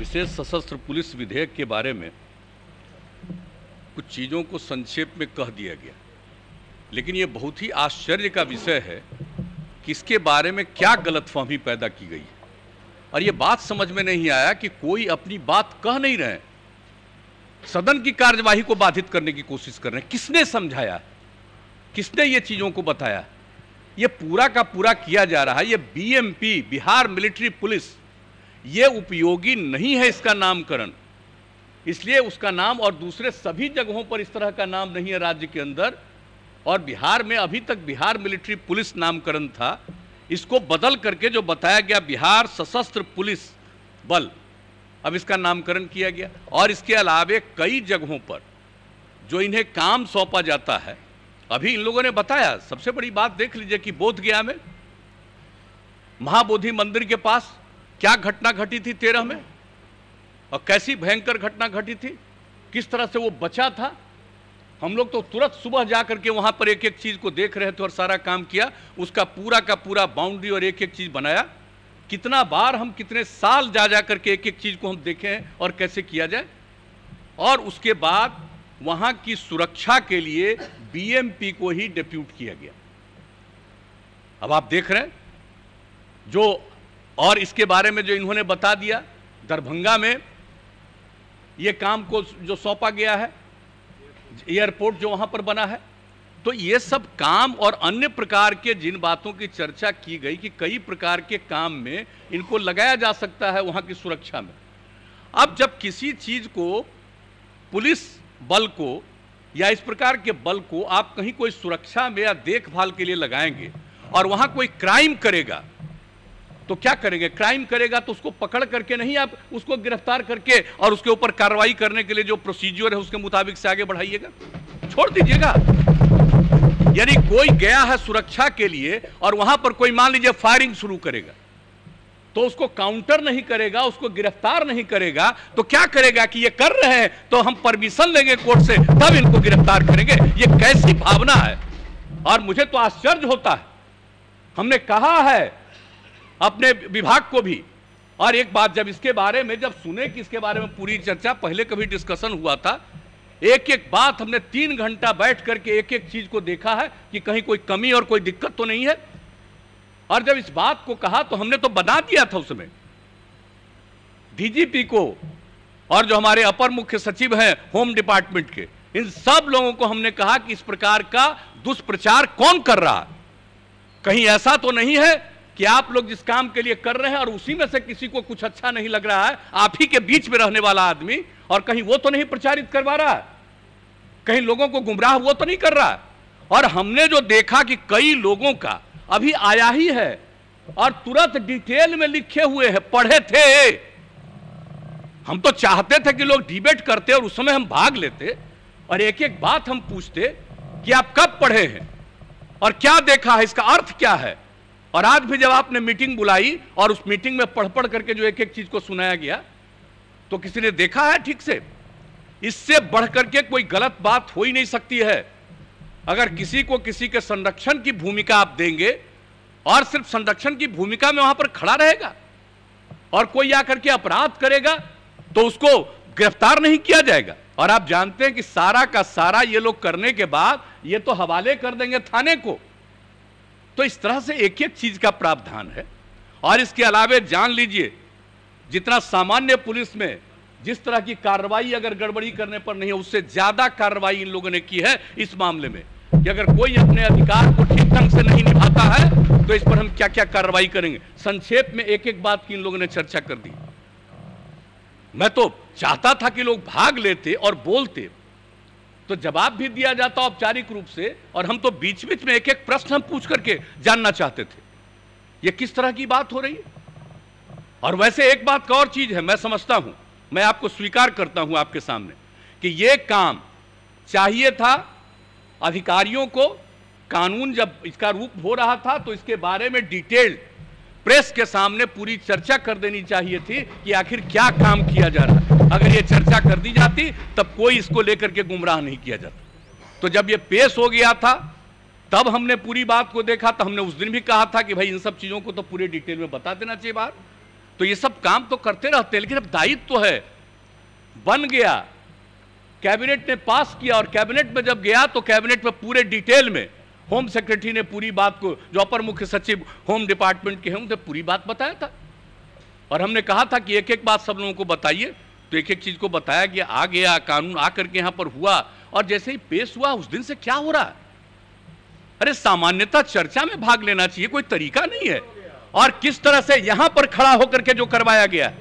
विशेष सशस्त्र पुलिस विधेयक के बारे में कुछ चीज़ों को संक्षेप में कह दिया गया लेकिन ये बहुत ही आश्चर्य का विषय है कि इसके बारे में क्या गलतफहमी पैदा की गई है और ये बात समझ में नहीं आया कि कोई अपनी बात कह नहीं रहे सदन की कार्यवाही को बाधित करने की कोशिश कर रहे हैं किसने समझाया किसने ये चीज़ों को बताया ये पूरा का पूरा किया जा रहा है ये बी बिहार मिलिट्री पुलिस ये उपयोगी नहीं है इसका नामकरण इसलिए उसका नाम और दूसरे सभी जगहों पर इस तरह का नाम नहीं है राज्य के अंदर और बिहार में अभी तक बिहार मिलिट्री पुलिस नामकरण था इसको बदल करके जो बताया गया बिहार सशस्त्र पुलिस बल अब इसका नामकरण किया गया और इसके अलावे कई जगहों पर जो इन्हें काम सौंपा जाता है अभी इन लोगों ने बताया सबसे बड़ी बात देख लीजिए कि बोधगया में महाबोधि मंदिर के पास क्या घटना घटी थी तेरह में और कैसी भयंकर घटना घटी थी किस तरह से वो बचा था हम लोग तो तुरंत सुबह जा करके वहाँ पर एक एक चीज़ को देख रहे थे और सारा काम किया उसका पूरा का पूरा बाउंड्री और एक एक चीज़ बनाया कितना बार हम कितने साल जा जा करके एक एक चीज़ को हम देखें और कैसे किया जाए और उसके बाद वहाँ की सुरक्षा के लिए बीएमपी को ही डिप्यूट किया गया अब आप देख रहे हैं जो और इसके बारे में जो इन्होंने बता दिया दरभंगा में ये काम को जो सौंपा गया है एयरपोर्ट जो वहां पर बना है तो ये सब काम और अन्य प्रकार के जिन बातों की चर्चा की गई कि कई प्रकार के काम में इनको लगाया जा सकता है वहां की सुरक्षा में अब जब किसी चीज़ को पुलिस बल को या इस प्रकार के बल को आप कहीं कोई सुरक्षा में या देखभाल के लिए लगाएंगे और वहां कोई क्राइम करेगा तो क्या करेंगे क्राइम करेगा तो उसको पकड़ करके नहीं आप उसको गिरफ्तार करके और उसके ऊपर कार्रवाई करने के लिए जो प्रोसीजर है उसके मुताबिक से आगे बढ़ाइएगा छोड़ दीजिएगा यानी कोई गया है सुरक्षा के लिए और वहां पर कोई मान लीजिए फायरिंग शुरू करेगा तो उसको काउंटर नहीं करेगा उसको गिरफ्तार नहीं करेगा तो क्या करेगा कि ये कर रहे हैं तो हम परमिशन लेंगे कोर्ट से तब इनको गिरफ्तार करेंगे ये कैसी भावना है और मुझे तो आश्चर्य होता है हमने कहा है अपने विभाग को भी और एक बात जब इसके बारे में जब सुने कि इसके बारे में पूरी चर्चा पहले कभी डिस्कशन हुआ था एक एक बात हमने तीन घंटा बैठ करके एक एक चीज को देखा है कि कहीं कोई कमी और कोई दिक्कत तो नहीं है और जब इस बात को कहा तो हमने तो बना दिया था उसमें डीजीपी को और जो हमारे अपर मुख्य सचिव हैं होम डिपार्टमेंट के इन सब लोगों को हमने कहा कि इस प्रकार का दुष्प्रचार कौन कर रहा कहीं ऐसा तो नहीं है कि आप लोग जिस काम के लिए कर रहे हैं और उसी में से किसी को कुछ अच्छा नहीं लग रहा है आप ही के बीच में रहने वाला आदमी और कहीं वो तो नहीं प्रचारित करवा रहा है कहीं लोगों को गुमराह वो तो नहीं कर रहा है और हमने जो देखा कि कई लोगों का अभी आया ही है और तुरंत डिटेल में लिखे हुए हैं पढ़े थे हम तो चाहते थे कि लोग डिबेट करते और उस समय हम भाग लेते और एक एक बात हम पूछते कि आप कब पढ़े हैं और क्या देखा है इसका अर्थ क्या है और आज भी जब आपने मीटिंग बुलाई और उस मीटिंग में पढ़ पढ़ करके जो एक एक चीज को सुनाया गया तो किसी ने देखा है ठीक से इससे बढ़ करके कोई गलत बात हो ही नहीं सकती है अगर किसी को किसी के संरक्षण की भूमिका आप देंगे और सिर्फ संरक्षण की भूमिका में वहां पर खड़ा रहेगा और कोई आकर के अपराध करेगा तो उसको गिरफ्तार नहीं किया जाएगा और आप जानते हैं कि सारा का सारा ये लोग करने के बाद ये तो हवाले कर देंगे थाने को तो इस तरह से एक एक चीज का प्रावधान है और इसके अलावे जान लीजिए जितना सामान्य पुलिस में जिस तरह की कार्रवाई अगर गड़बड़ी करने पर नहीं है उससे ज्यादा कार्रवाई इन लोगों ने की है इस मामले में कि अगर कोई अपने अधिकार को ठीक ढंग से नहीं निभाता है तो इस पर हम क्या क्या कार्रवाई करेंगे संक्षेप में एक एक बात की इन लोगों ने चर्चा कर दी मैं तो चाहता था कि लोग भाग लेते और बोलते तो जवाब भी दिया जाता औपचारिक रूप से और हम तो बीच बीच में एक एक प्रश्न हम पूछ करके जानना चाहते थे ये किस तरह की बात हो रही है और वैसे एक बात का और चीज है मैं समझता हूं मैं आपको स्वीकार करता हूं आपके सामने कि यह काम चाहिए था अधिकारियों को कानून जब इसका रूप हो रहा था तो इसके बारे में डिटेल प्रेस के सामने पूरी चर्चा कर देनी चाहिए थी कि आखिर क्या काम किया जा रहा है अगर ये चर्चा कर दी जाती तब कोई इसको लेकर के गुमराह नहीं किया जाता तो जब ये पेश हो गया था तब हमने पूरी बात को देखा तो हमने उस दिन भी कहा था कि भाई इन सब चीज़ों को तो पूरे डिटेल में बता देना चाहिए बात तो ये सब काम तो करते रहते लेकिन अब दायित्व तो है बन गया कैबिनेट ने पास किया और कैबिनेट में जब गया तो कैबिनेट में पूरे डिटेल में होम सेक्रेटरी ने पूरी बात को जो अपर मुख्य सचिव होम डिपार्टमेंट के हैं उनसे पूरी बात बताया था और हमने कहा था कि एक एक बात सब लोगों को बताइए तो एक एक चीज को बताया गया आ गया कानून आकर के यहां पर हुआ और जैसे ही पेश हुआ उस दिन से क्या हो रहा है अरे सामान्यता चर्चा में भाग लेना चाहिए कोई तरीका नहीं है और किस तरह से यहां पर खड़ा होकर के जो करवाया गया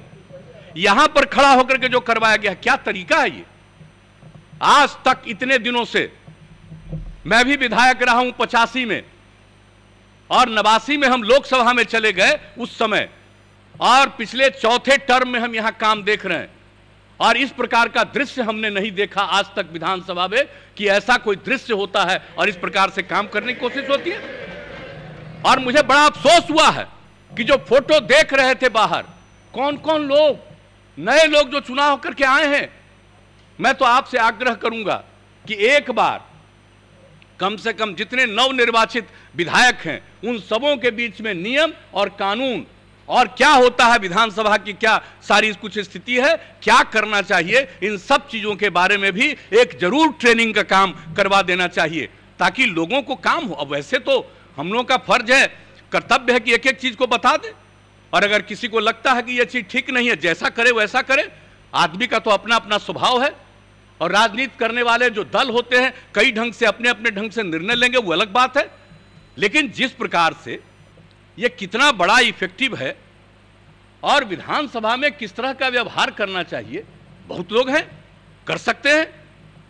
यहां पर खड़ा होकर के जो करवाया गया क्या तरीका है ये आज तक इतने दिनों से मैं भी विधायक रहा हूं पचासी में और नवासी में हम लोकसभा में चले गए उस समय और पिछले चौथे टर्म में हम यहां काम देख रहे हैं और इस प्रकार का दृश्य हमने नहीं देखा आज तक विधानसभा में कि ऐसा कोई दृश्य होता है और इस प्रकार से काम करने की कोशिश होती है और मुझे बड़ा अफसोस हुआ है कि जो फोटो देख रहे थे बाहर कौन कौन लोग नए लोग जो चुनाव करके आए हैं मैं तो आपसे आग्रह करूंगा कि एक बार कम से कम जितने नवनिर्वाचित विधायक हैं उन सबों के बीच में नियम और कानून और क्या होता है विधानसभा की क्या सारी कुछ स्थिति है क्या करना चाहिए इन सब चीज़ों के बारे में भी एक जरूर ट्रेनिंग का काम करवा देना चाहिए ताकि लोगों को काम हो अब वैसे तो हम लोगों का फर्ज है कर्तव्य है कि एक एक चीज़ को बता दे और अगर किसी को लगता है कि यह चीज़ ठीक नहीं है जैसा करे वैसा करे आदमी का तो अपना अपना स्वभाव है और राजनीति करने वाले जो दल होते हैं कई ढंग से अपने अपने ढंग से निर्णय लेंगे वो अलग बात है लेकिन जिस प्रकार से ये कितना बड़ा इफेक्टिव है और विधानसभा में किस तरह का व्यवहार करना चाहिए बहुत लोग हैं कर सकते हैं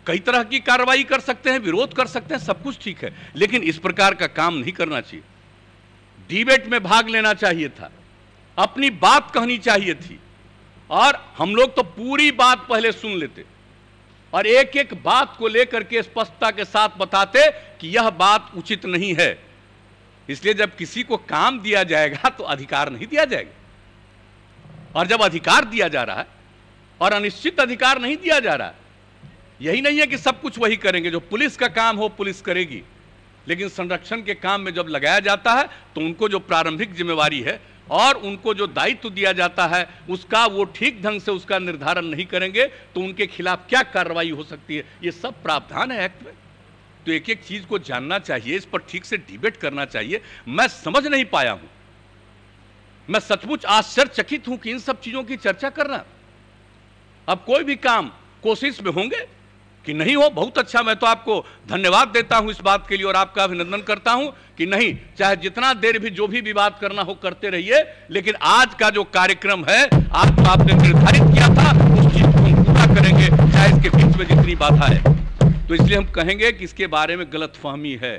कई तरह की कार्रवाई कर सकते हैं विरोध कर सकते हैं सब कुछ ठीक है लेकिन इस प्रकार का काम नहीं करना चाहिए डिबेट में भाग लेना चाहिए था अपनी बात कहनी चाहिए थी और हम लोग तो पूरी बात पहले सुन लेते और एक एक बात को लेकर के स्पष्टता के साथ बताते कि यह बात उचित नहीं है इसलिए जब किसी को काम दिया जाएगा तो अधिकार नहीं दिया जाएगा और जब अधिकार दिया जा रहा है और अनिश्चित अधिकार नहीं दिया जा रहा यही नहीं है कि सब कुछ वही करेंगे जो पुलिस का काम हो पुलिस करेगी लेकिन संरक्षण के काम में जब लगाया जाता है तो उनको जो प्रारंभिक जिम्मेवारी है और उनको जो दायित्व दिया जाता है उसका वो ठीक ढंग से उसका निर्धारण नहीं करेंगे तो उनके खिलाफ क्या कार्रवाई हो सकती है ये सब प्रावधान है एक्ट में तो एक एक चीज़ को जानना चाहिए इस पर ठीक से डिबेट करना चाहिए मैं समझ नहीं पाया हूं मैं सचमुच आश्चर्यचकित हूं कि इन सब चीज़ों की चर्चा करना अब कोई भी काम कोशिश में होंगे कि नहीं हो बहुत अच्छा मैं तो आपको धन्यवाद देता हूं इस बात के लिए और आपका अभिनंदन करता हूं कि नहीं चाहे जितना देर भी जो भी विवाद करना हो करते रहिए लेकिन आज का जो कार्यक्रम है आपको तो आपने निर्धारित किया था उस चीज को पूरा करेंगे चाहे इसके बीच में जितनी बाधा है तो इसलिए हम कहेंगे कि इसके बारे में गलत फहमी है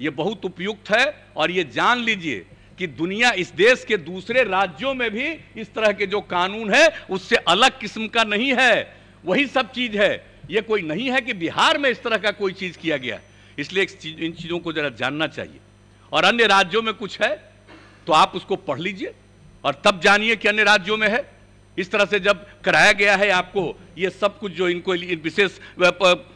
ये बहुत उपयुक्त है और ये जान लीजिए कि दुनिया इस देश के दूसरे राज्यों में भी इस तरह के जो कानून है उससे अलग किस्म का नहीं है वही सब चीज़ है ये कोई नहीं है कि बिहार में इस तरह का कोई चीज़ किया गया इसलिए चीज, इन चीज़ों को ज़रा जानना चाहिए और अन्य राज्यों में कुछ है तो आप उसको पढ़ लीजिए और तब जानिए कि अन्य राज्यों में है इस तरह से जब कराया गया है आपको ये सब कुछ जो इनको विशेष